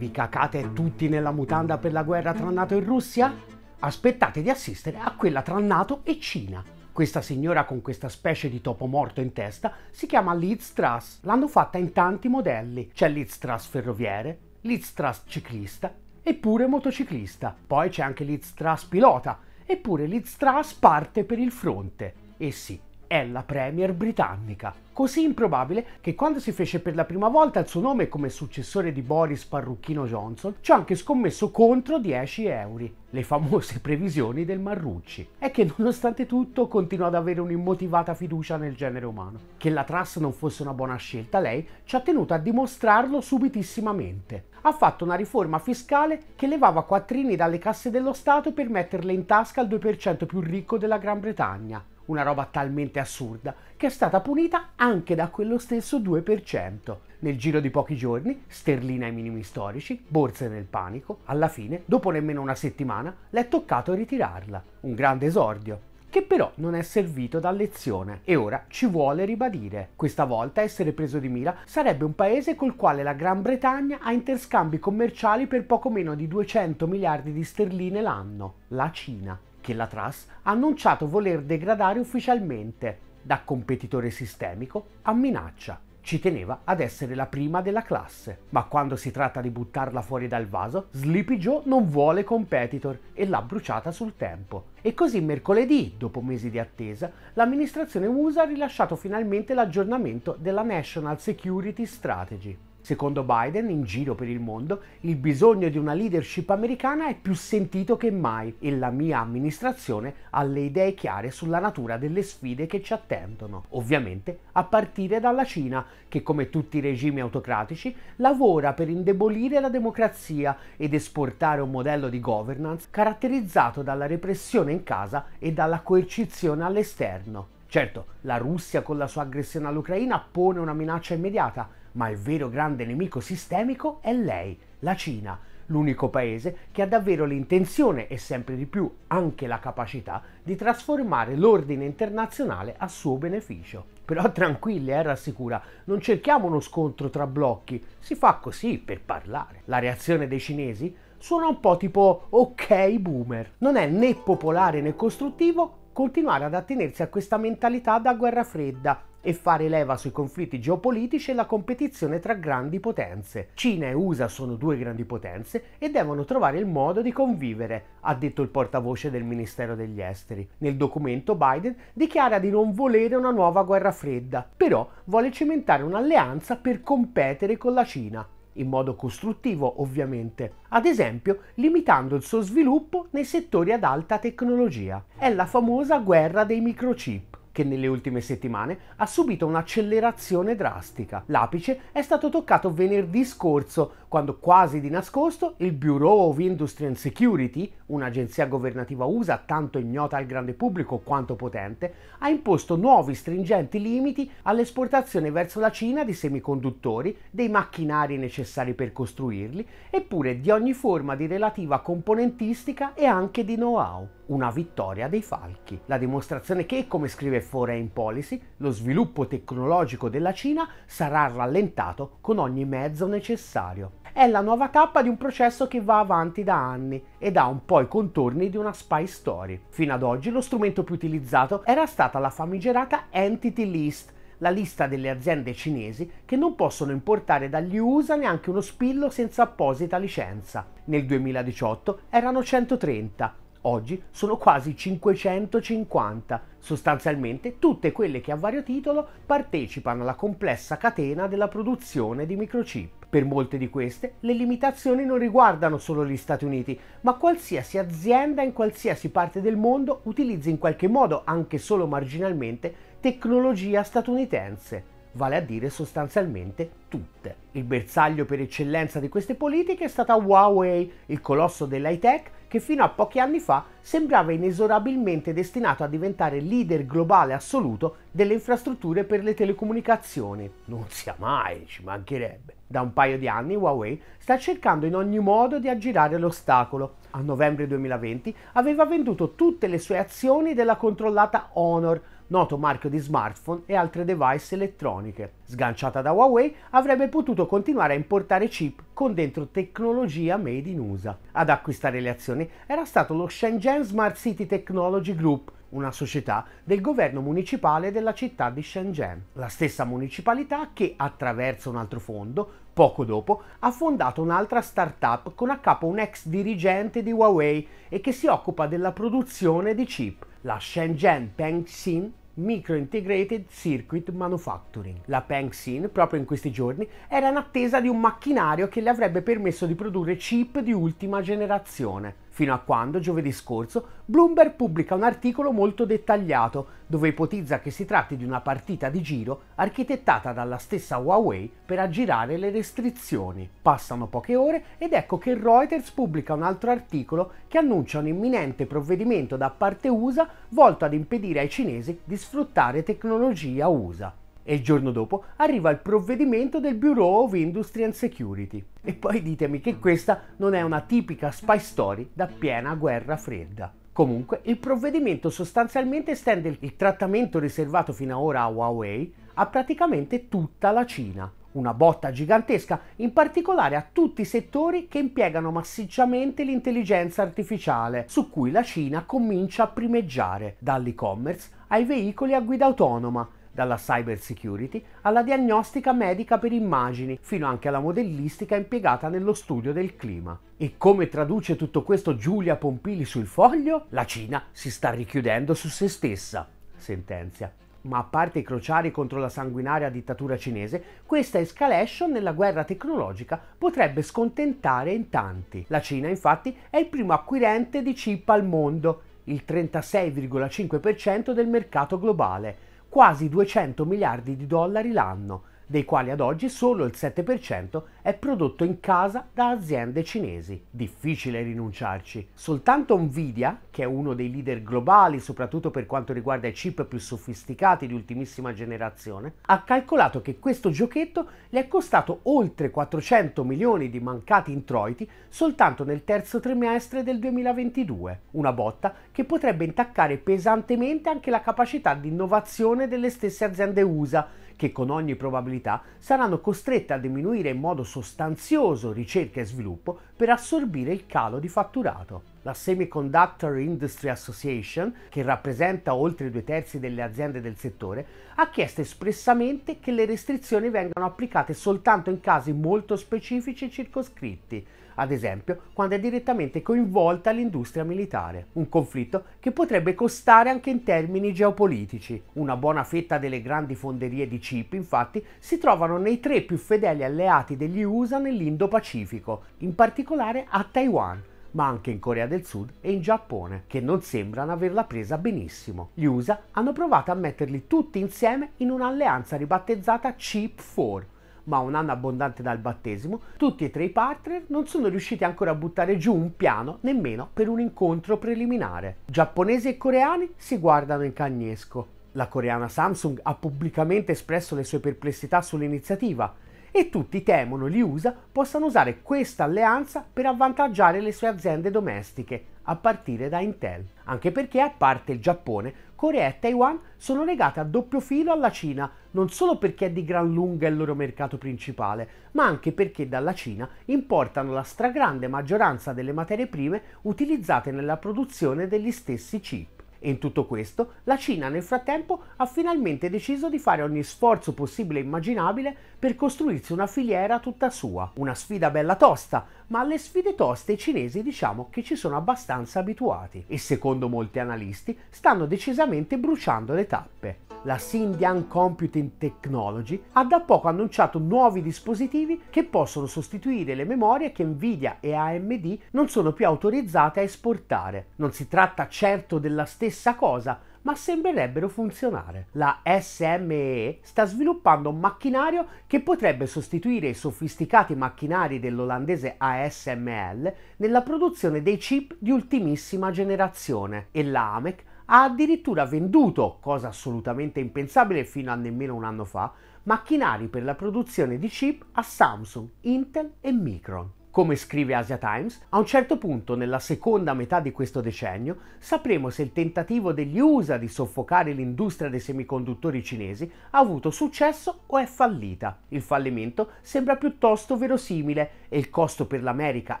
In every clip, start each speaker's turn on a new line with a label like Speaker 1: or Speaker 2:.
Speaker 1: Vi cacate tutti nella mutanda per la guerra tra Nato e Russia? Aspettate di assistere a quella tra Nato e Cina. Questa signora con questa specie di topo morto in testa si chiama Liz Truss. L'hanno fatta in tanti modelli. C'è Liz Truss ferroviere, Liz Truss ciclista eppure motociclista. Poi c'è anche Liz Truss pilota, eppure Liz Truss parte per il fronte. E sì, è la premier britannica. Così improbabile che quando si fece per la prima volta il suo nome come successore di Boris Parrucchino Johnson, ci ha anche scommesso contro 10 euro, le famose previsioni del Marrucci. È che nonostante tutto continua ad avere un'immotivata fiducia nel genere umano. Che la Truss non fosse una buona scelta, lei ci ha tenuto a dimostrarlo subitissimamente. Ha fatto una riforma fiscale che levava quattrini dalle casse dello Stato per metterle in tasca al 2% più ricco della Gran Bretagna una roba talmente assurda che è stata punita anche da quello stesso 2%. Nel giro di pochi giorni, sterlina ai minimi storici, borse nel panico, alla fine, dopo nemmeno una settimana, le è toccato ritirarla. Un grande esordio che però non è servito da lezione e ora ci vuole ribadire. Questa volta essere preso di mira sarebbe un paese col quale la Gran Bretagna ha interscambi commerciali per poco meno di 200 miliardi di sterline l'anno, la Cina che la Truss ha annunciato voler degradare ufficialmente da competitore sistemico a minaccia. Ci teneva ad essere la prima della classe, ma quando si tratta di buttarla fuori dal vaso, Sleepy Joe non vuole competitor e l'ha bruciata sul tempo. E così mercoledì, dopo mesi di attesa, l'amministrazione USA ha rilasciato finalmente l'aggiornamento della National Security Strategy. Secondo Biden, in giro per il mondo, il bisogno di una leadership americana è più sentito che mai e la mia amministrazione ha le idee chiare sulla natura delle sfide che ci attendono, ovviamente a partire dalla Cina, che come tutti i regimi autocratici lavora per indebolire la democrazia ed esportare un modello di governance caratterizzato dalla repressione in casa e dalla coercizione all'esterno. Certo, la Russia con la sua aggressione all'Ucraina pone una minaccia immediata, ma il vero grande nemico sistemico è lei, la Cina, l'unico paese che ha davvero l'intenzione e sempre di più anche la capacità di trasformare l'ordine internazionale a suo beneficio. Però tranquilli, eh, rassicura, non cerchiamo uno scontro tra blocchi, si fa così per parlare. La reazione dei cinesi suona un po' tipo ok boomer. Non è né popolare né costruttivo continuare ad attenersi a questa mentalità da guerra fredda, e fare leva sui conflitti geopolitici e la competizione tra grandi potenze. Cina e USA sono due grandi potenze e devono trovare il modo di convivere, ha detto il portavoce del Ministero degli Esteri. Nel documento Biden dichiara di non volere una nuova guerra fredda, però vuole cimentare un'alleanza per competere con la Cina in modo costruttivo ovviamente, ad esempio limitando il suo sviluppo nei settori ad alta tecnologia. È la famosa guerra dei microchip che nelle ultime settimane ha subito un'accelerazione drastica. L'apice è stato toccato venerdì scorso, quando quasi di nascosto il Bureau of Industry and Security, un'agenzia governativa USA tanto ignota al grande pubblico quanto potente, ha imposto nuovi stringenti limiti all'esportazione verso la Cina di semiconduttori, dei macchinari necessari per costruirli, eppure di ogni forma di relativa componentistica e anche di know-how. Una vittoria dei falchi. La dimostrazione che, come scrive nuove foreign policy, lo sviluppo tecnologico della Cina sarà rallentato con ogni mezzo necessario. È la nuova tappa di un processo che va avanti da anni ed ha un po' i contorni di una spy story. Fino ad oggi lo strumento più utilizzato era stata la famigerata Entity List, la lista delle aziende cinesi che non possono importare dagli USA neanche uno spillo senza apposita licenza. Nel 2018 erano 130, Oggi sono quasi 550, sostanzialmente tutte quelle che a vario titolo partecipano alla complessa catena della produzione di microchip. Per molte di queste le limitazioni non riguardano solo gli Stati Uniti, ma qualsiasi azienda in qualsiasi parte del mondo utilizza in qualche modo, anche solo marginalmente, tecnologia statunitense vale a dire sostanzialmente tutte. Il bersaglio per eccellenza di queste politiche è stata Huawei, il colosso dell'high tech che fino a pochi anni fa sembrava inesorabilmente destinato a diventare leader globale assoluto delle infrastrutture per le telecomunicazioni. Non sia mai, ci mancherebbe. Da un paio di anni Huawei sta cercando in ogni modo di aggirare l'ostacolo. A novembre 2020 aveva venduto tutte le sue azioni della controllata Honor noto marchio di smartphone e altre device elettroniche. Sganciata da Huawei, avrebbe potuto continuare a importare chip con dentro tecnologia made in USA. Ad acquistare le azioni era stato lo Shenzhen Smart City Technology Group, una società del governo municipale della città di Shenzhen, la stessa municipalità che attraverso un altro fondo, poco dopo, ha fondato un'altra startup con a capo un ex dirigente di Huawei e che si occupa della produzione di chip, la Shenzhen Pengxin Micro Integrated Circuit Manufacturing. La Pangsin, proprio in questi giorni, era in attesa di un macchinario che le avrebbe permesso di produrre chip di ultima generazione fino a quando, giovedì scorso, Bloomberg pubblica un articolo molto dettagliato dove ipotizza che si tratti di una partita di giro architettata dalla stessa Huawei per aggirare le restrizioni. Passano poche ore ed ecco che Reuters pubblica un altro articolo che annuncia un imminente provvedimento da parte USA volto ad impedire ai cinesi di sfruttare tecnologia USA e il giorno dopo arriva il provvedimento del Bureau of Industry and Security. E poi ditemi che questa non è una tipica spy story da piena guerra fredda. Comunque, il provvedimento sostanzialmente estende il trattamento riservato fino ad ora a Huawei a praticamente tutta la Cina. Una botta gigantesca, in particolare a tutti i settori che impiegano massicciamente l'intelligenza artificiale, su cui la Cina comincia a primeggiare, dall'e-commerce ai veicoli a guida autonoma, dalla cyber security alla diagnostica medica per immagini, fino anche alla modellistica impiegata nello studio del clima. E come traduce tutto questo Giulia Pompili sul foglio? La Cina si sta richiudendo su se stessa, sentenzia. Ma a parte i crociari contro la sanguinaria dittatura cinese, questa escalation nella guerra tecnologica potrebbe scontentare in tanti. La Cina infatti è il primo acquirente di chip al mondo, il 36,5% del mercato globale, quasi 200 miliardi di dollari l'anno, dei quali ad oggi solo il 7% è prodotto in casa da aziende cinesi. Difficile rinunciarci. Soltanto Nvidia, che è uno dei leader globali soprattutto per quanto riguarda i chip più sofisticati di ultimissima generazione, ha calcolato che questo giochetto le è costato oltre 400 milioni di mancati introiti soltanto nel terzo trimestre del 2022, una botta che potrebbe intaccare pesantemente anche la capacità di innovazione delle stesse aziende USA che con ogni probabilità saranno costrette a diminuire in modo sostanzioso ricerca e sviluppo per assorbire il calo di fatturato la Semiconductor Industry Association, che rappresenta oltre due terzi delle aziende del settore, ha chiesto espressamente che le restrizioni vengano applicate soltanto in casi molto specifici e circoscritti, ad esempio quando è direttamente coinvolta l'industria militare, un conflitto che potrebbe costare anche in termini geopolitici. Una buona fetta delle grandi fonderie di chip infatti si trovano nei tre più fedeli alleati degli USA nell'Indo-Pacifico, in particolare a Taiwan ma anche in Corea del Sud e in Giappone, che non sembrano averla presa benissimo. Gli USA hanno provato a metterli tutti insieme in un'alleanza ribattezzata Chip 4 ma un anno abbondante dal battesimo, tutti e tre i partner non sono riusciti ancora a buttare giù un piano nemmeno per un incontro preliminare. Giapponesi e coreani si guardano in cagnesco. La coreana Samsung ha pubblicamente espresso le sue perplessità sull'iniziativa, e tutti temono gli USA possano usare questa alleanza per avvantaggiare le sue aziende domestiche, a partire da Intel. Anche perché, a parte il Giappone, Corea e Taiwan sono legate a doppio filo alla Cina, non solo perché è di gran lunga il loro mercato principale, ma anche perché dalla Cina importano la stragrande maggioranza delle materie prime utilizzate nella produzione degli stessi chip. E In tutto questo, la Cina nel frattempo ha finalmente deciso di fare ogni sforzo possibile e immaginabile per costruirsi una filiera tutta sua. Una sfida bella tosta, ma alle sfide toste i cinesi diciamo che ci sono abbastanza abituati e secondo molti analisti stanno decisamente bruciando le tappe la Sindian Computing Technology, ha da poco annunciato nuovi dispositivi che possono sostituire le memorie che Nvidia e AMD non sono più autorizzate a esportare. Non si tratta certo della stessa cosa, ma sembrerebbero funzionare. La SME sta sviluppando un macchinario che potrebbe sostituire i sofisticati macchinari dell'olandese ASML nella produzione dei chip di ultimissima generazione e la AMEC ha addirittura venduto, cosa assolutamente impensabile fino a nemmeno un anno fa, macchinari per la produzione di chip a Samsung, Intel e Micron. Come scrive Asia Times, a un certo punto nella seconda metà di questo decennio sapremo se il tentativo degli USA di soffocare l'industria dei semiconduttori cinesi ha avuto successo o è fallita. Il fallimento sembra piuttosto verosimile e il costo per l'America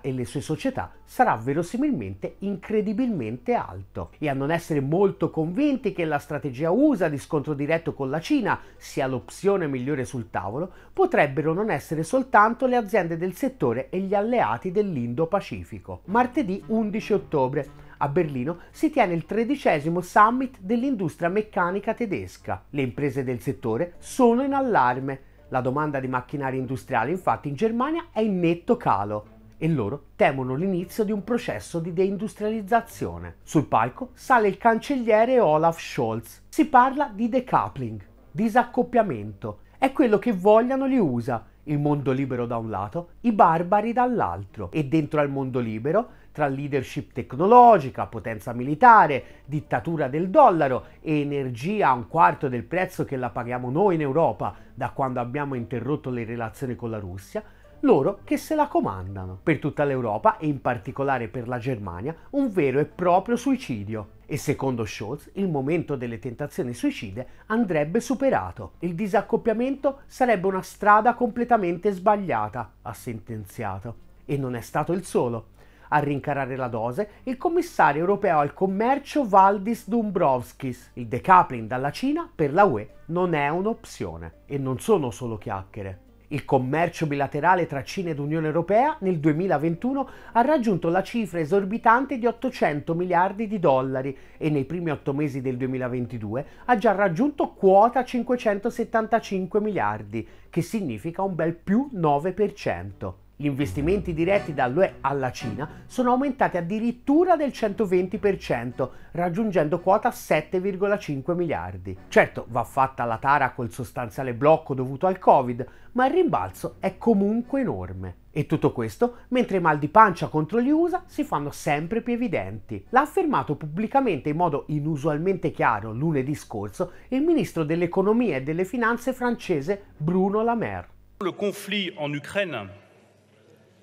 Speaker 1: e le sue società sarà verosimilmente incredibilmente alto. E a non essere molto convinti che la strategia USA di scontro diretto con la Cina sia l'opzione migliore sul tavolo, potrebbero non essere soltanto le aziende del settore e gli alleati dell'Indo-Pacifico. Martedì 11 ottobre a Berlino si tiene il tredicesimo summit dell'industria meccanica tedesca. Le imprese del settore sono in allarme la domanda di macchinari industriali infatti in Germania è in netto calo e loro temono l'inizio di un processo di deindustrializzazione. Sul palco sale il cancelliere Olaf Scholz. Si parla di decoupling, disaccoppiamento. È quello che vogliano gli USA, il mondo libero da un lato, i barbari dall'altro. E dentro al mondo libero, tra leadership tecnologica, potenza militare, dittatura del dollaro e energia a un quarto del prezzo che la paghiamo noi in Europa, da quando abbiamo interrotto le relazioni con la Russia, loro che se la comandano. Per tutta l'Europa e in particolare per la Germania, un vero e proprio suicidio. E secondo Scholz, il momento delle tentazioni suicide andrebbe superato. Il disaccoppiamento sarebbe una strada completamente sbagliata, ha sentenziato. E non è stato il solo a rincarare la dose il commissario europeo al commercio Valdis Dombrovskis. Il decoupling dalla Cina per la UE non è un'opzione e non sono solo chiacchiere. Il commercio bilaterale tra Cina ed Unione Europea nel 2021 ha raggiunto la cifra esorbitante di 800 miliardi di dollari e nei primi otto mesi del 2022 ha già raggiunto quota 575 miliardi, che significa un bel più 9%. Gli investimenti diretti dall'UE alla Cina sono aumentati addirittura del 120%, raggiungendo quota 7,5 miliardi. Certo, va fatta la tara col sostanziale blocco dovuto al Covid, ma il rimbalzo è comunque enorme. E tutto questo mentre i mal di pancia contro gli USA si fanno sempre più evidenti. L'ha affermato pubblicamente in modo inusualmente chiaro lunedì scorso il ministro dell'economia e delle finanze francese Bruno Le Maire. Le conflit en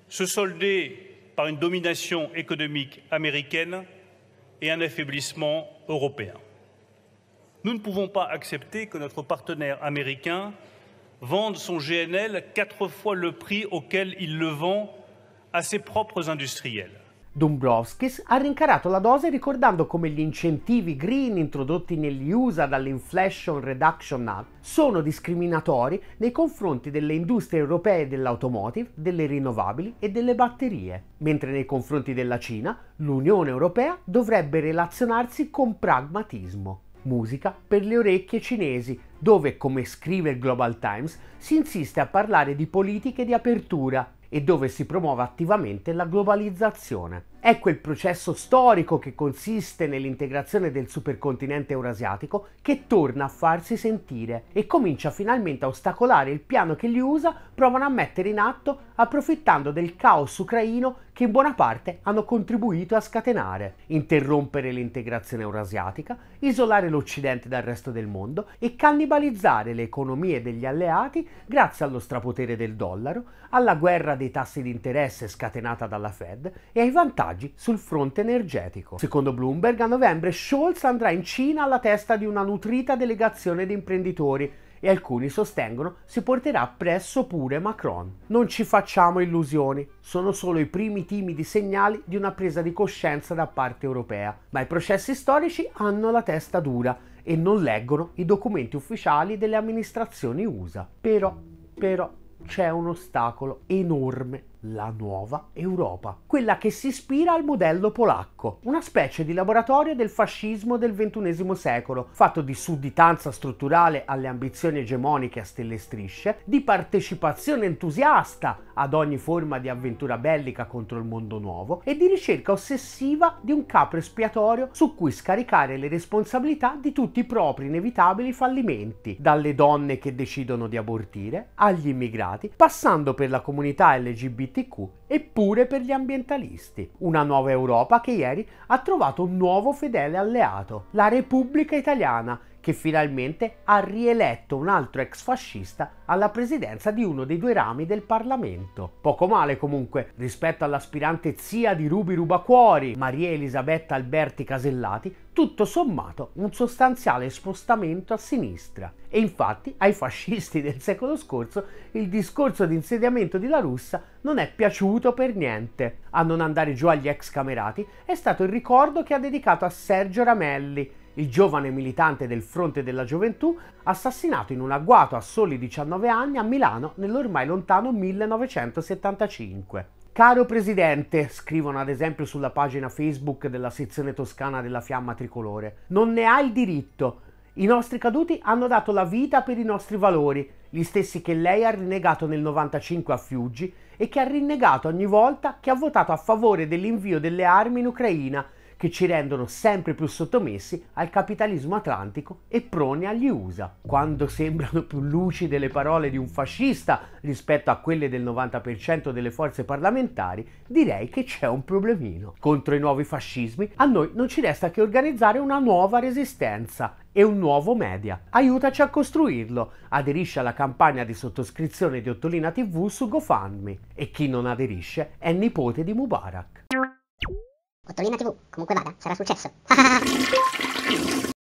Speaker 1: se solder par une domination économique américaine et un affaiblissement européen. Nous ne pouvons pas accepter que notre partenaire américain vende son GNL quatre fois le prix auquel il le vend à ses propres industriels. Dombrovskis ha rincarato la dose ricordando come gli incentivi green introdotti negli USA dall'Inflation Reduction Act sono discriminatori nei confronti delle industrie europee dell'automotive, delle rinnovabili e delle batterie, mentre nei confronti della Cina l'Unione Europea dovrebbe relazionarsi con pragmatismo. Musica per le orecchie cinesi, dove, come scrive il Global Times, si insiste a parlare di politiche di apertura e dove si promuove attivamente la globalizzazione. Ecco il processo storico che consiste nell'integrazione del supercontinente eurasiatico che torna a farsi sentire e comincia finalmente a ostacolare il piano che gli USA provano a mettere in atto approfittando del caos ucraino che in buona parte hanno contribuito a scatenare, interrompere l'integrazione eurasiatica, isolare l'Occidente dal resto del mondo e cannibalizzare le economie degli alleati grazie allo strapotere del dollaro, alla guerra dei tassi di interesse scatenata dalla Fed e ai vantaggi sul fronte energetico. Secondo Bloomberg, a novembre Scholz andrà in Cina alla testa di una nutrita delegazione di imprenditori e alcuni sostengono si porterà presso pure Macron. Non ci facciamo illusioni, sono solo i primi timidi segnali di una presa di coscienza da parte europea, ma i processi storici hanno la testa dura e non leggono i documenti ufficiali delle amministrazioni USA. Però, però, c'è un ostacolo enorme la nuova Europa, quella che si ispira al modello polacco, una specie di laboratorio del fascismo del XXI secolo, fatto di sudditanza strutturale alle ambizioni egemoniche a stelle e strisce, di partecipazione entusiasta ad ogni forma di avventura bellica contro il mondo nuovo e di ricerca ossessiva di un capo espiatorio su cui scaricare le responsabilità di tutti i propri inevitabili fallimenti, dalle donne che decidono di abortire agli immigrati, passando per la comunità LGBT LGBTQ, eppure per gli ambientalisti. Una nuova Europa che ieri ha trovato un nuovo fedele alleato, la Repubblica Italiana, che finalmente ha rieletto un altro ex fascista alla presidenza di uno dei due rami del Parlamento. Poco male comunque rispetto all'aspirante zia di Rubi Rubacuori, Maria Elisabetta Alberti Casellati, tutto sommato un sostanziale spostamento a sinistra. E infatti ai fascisti del secolo scorso il discorso di insediamento di La Russa non è piaciuto per niente. A non andare giù agli ex camerati è stato il ricordo che ha dedicato a Sergio Ramelli, il giovane militante del Fronte della Gioventù, assassinato in un agguato a soli 19 anni a Milano nell'ormai lontano 1975. Caro Presidente, scrivono ad esempio sulla pagina Facebook della sezione toscana della Fiamma Tricolore, non ne ha il diritto. I nostri caduti hanno dato la vita per i nostri valori, gli stessi che lei ha rinnegato nel 95 a Fiuggi e che ha rinnegato ogni volta che ha votato a favore dell'invio delle armi in Ucraina che ci rendono sempre più sottomessi al capitalismo atlantico e proni agli USA. Quando sembrano più lucide le parole di un fascista rispetto a quelle del 90% delle forze parlamentari, direi che c'è un problemino. Contro i nuovi fascismi a noi non ci resta che organizzare una nuova resistenza e un nuovo media. Aiutaci a costruirlo. Aderisci alla campagna di sottoscrizione di Ottolina TV su GoFundMe e chi non aderisce è nipote di Mubarak. Ottolina TV, comunque vada, sarà successo.